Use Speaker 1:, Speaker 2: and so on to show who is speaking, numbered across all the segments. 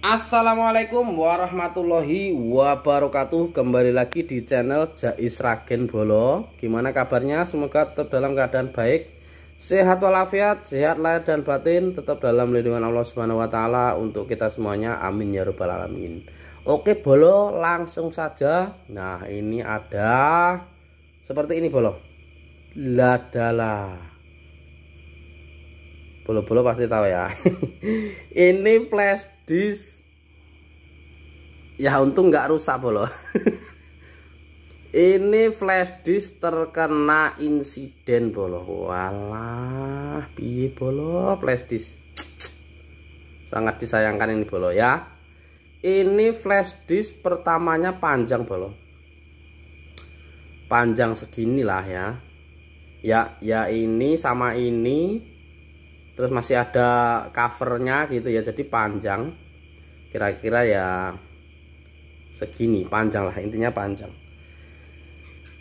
Speaker 1: Assalamualaikum warahmatullahi wabarakatuh Kembali lagi di channel Jais Ragen Bolo Gimana kabarnya? Semoga tetap dalam keadaan baik Sehat walafiat, sehat lahir dan batin Tetap dalam lindungan Allah Subhanahu Wa Taala Untuk kita semuanya, amin ya rabbal alamin Oke Bolo, langsung saja Nah ini ada Seperti ini Bolo Ladala Bolo-bolo pasti tahu ya Ini flash dis ya untung nggak rusak bolo ini flash disk terkena insiden bolo walah piye bolo flash disk sangat disayangkan ini bolo ya ini flash disk pertamanya panjang bolo panjang seginilah ya ya ya ini sama ini terus masih ada covernya gitu ya jadi panjang kira-kira ya segini panjang lah intinya panjang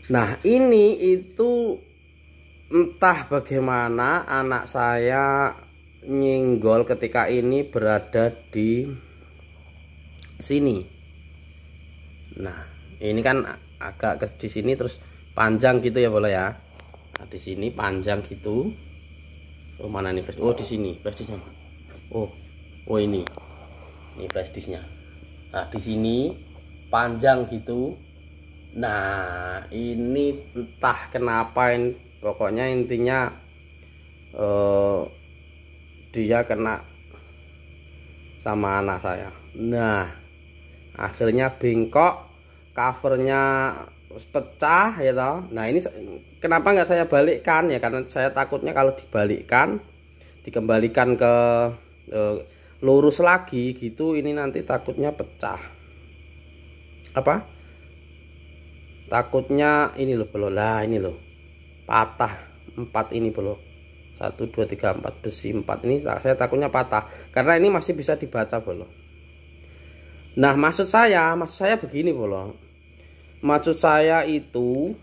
Speaker 1: nah ini itu entah bagaimana anak saya nyinggol ketika ini berada di sini nah ini kan agak ke di sini terus panjang gitu ya boleh ya nah, di sini panjang gitu oh mana nih oh di sini oh oh ini ini flash nah di sini panjang gitu nah ini entah kenapa ini, pokoknya intinya eh, dia kena sama anak saya nah akhirnya bengkok covernya pecah ya toh nah ini kenapa nggak saya balikkan ya karena saya takutnya kalau dibalikkan dikembalikan ke eh, lurus lagi gitu ini nanti takutnya pecah apa takutnya ini loh belum lah ini loh patah empat ini belum satu dua tiga empat besi empat ini saya takutnya patah karena ini masih bisa dibaca belum nah maksud saya maksud saya begini belum maksud saya itu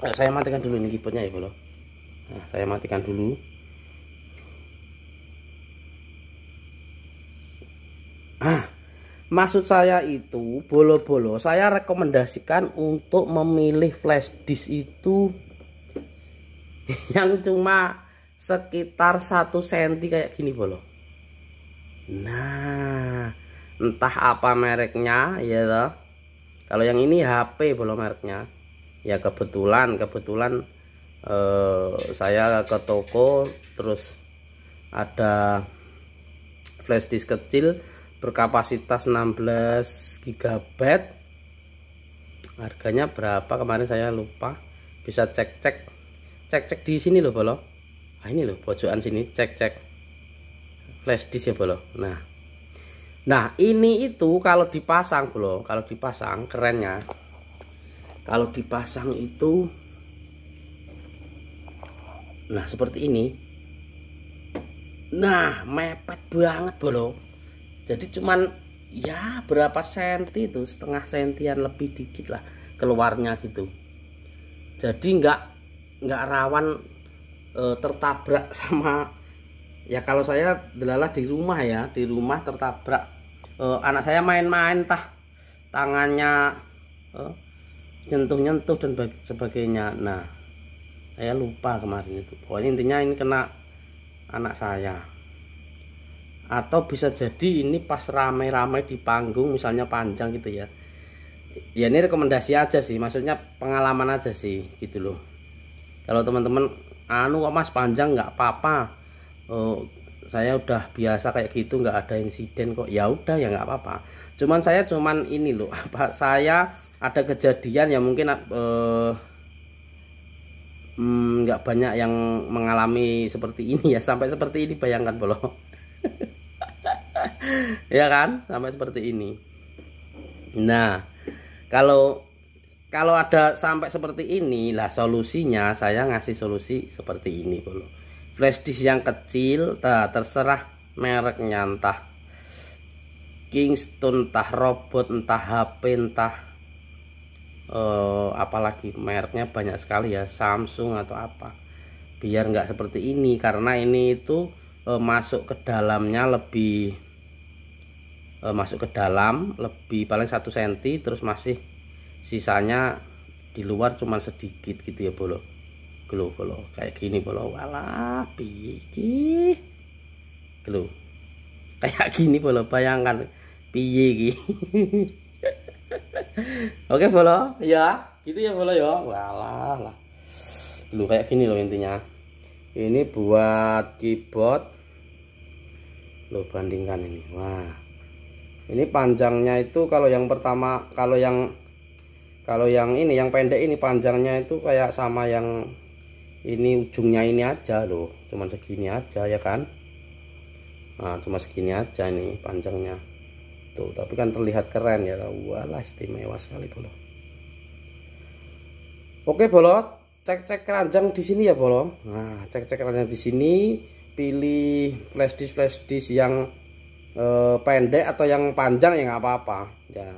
Speaker 1: eh, saya matikan dulu ini keyboardnya ya belum nah, saya matikan dulu Maksud saya itu bolo-bolo saya rekomendasikan untuk memilih flash disk itu yang cuma sekitar 1 cm kayak gini bolo. Nah, entah apa mereknya ya toh. Kalau yang ini HP bolo mereknya. Ya kebetulan kebetulan eh, saya ke toko terus ada flash disk kecil berkapasitas 16 GB harganya berapa kemarin saya lupa bisa cek cek cek cek di sini loh bolo nah, ini loh pojokan sini cek cek flash disk ya bolo nah nah ini itu kalau dipasang bolo kalau dipasang kerennya kalau dipasang itu nah seperti ini nah mepet banget bolo jadi cuman ya berapa senti itu setengah sentian lebih dikit lah keluarnya gitu jadi nggak nggak rawan e, tertabrak sama ya kalau saya delalah di rumah ya di rumah tertabrak e, anak saya main-main tah tangannya e, nyentuh-nyentuh dan sebagainya nah saya lupa kemarin itu pokoknya intinya ini kena anak saya atau bisa jadi ini pas ramai-ramai di panggung misalnya panjang gitu ya ya ini rekomendasi aja sih maksudnya pengalaman aja sih gitu loh kalau teman-teman anu kok mas panjang nggak apa-apa oh, saya udah biasa kayak gitu nggak ada insiden kok ya udah ya nggak apa-apa cuman saya cuman ini loh apa saya ada kejadian yang mungkin eh, hmm, nggak hmm, banyak yang mengalami seperti ini ya sampai seperti ini bayangkan belum ya kan sampai seperti ini nah kalau kalau ada sampai seperti ini lah solusinya saya ngasih solusi seperti ini dulu flash disk yang kecil nah, terserah mereknya entah Kingston entah robot entah HP entah uh, eh, apalagi mereknya banyak sekali ya Samsung atau apa biar nggak seperti ini karena ini itu uh, masuk ke dalamnya lebih e, masuk ke dalam lebih paling satu senti terus masih sisanya di luar cuma sedikit gitu ya bolo gelo bolo kayak gini bolo wala piki gelo kayak gini bolo bayangkan piye oke bolo ya gitu ya bolo ya walah lah kayak gini loh intinya ini buat keyboard lo bandingkan ini wah ini panjangnya itu kalau yang pertama kalau yang kalau yang ini yang pendek ini panjangnya itu kayak sama yang ini ujungnya ini aja loh cuman segini aja ya kan nah cuma segini aja nih panjangnya tuh tapi kan terlihat keren ya walah istimewa sekali bolong oke bolot cek-cek keranjang di sini ya bolong nah cek-cek keranjang di sini pilih flash disk flash disk yang eh, pendek atau yang panjang ya nggak apa-apa ya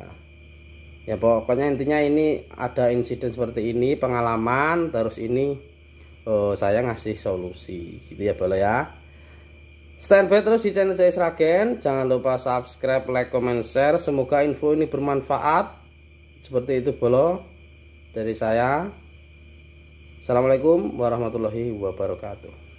Speaker 1: ya pokoknya intinya ini ada insiden seperti ini pengalaman terus ini eh, saya ngasih solusi gitu ya boleh ya Standby terus di channel saya Sragen. Jangan lupa subscribe, like, comment, share. Semoga info ini bermanfaat. Seperti itu boleh dari saya. Assalamualaikum warahmatullahi wabarakatuh.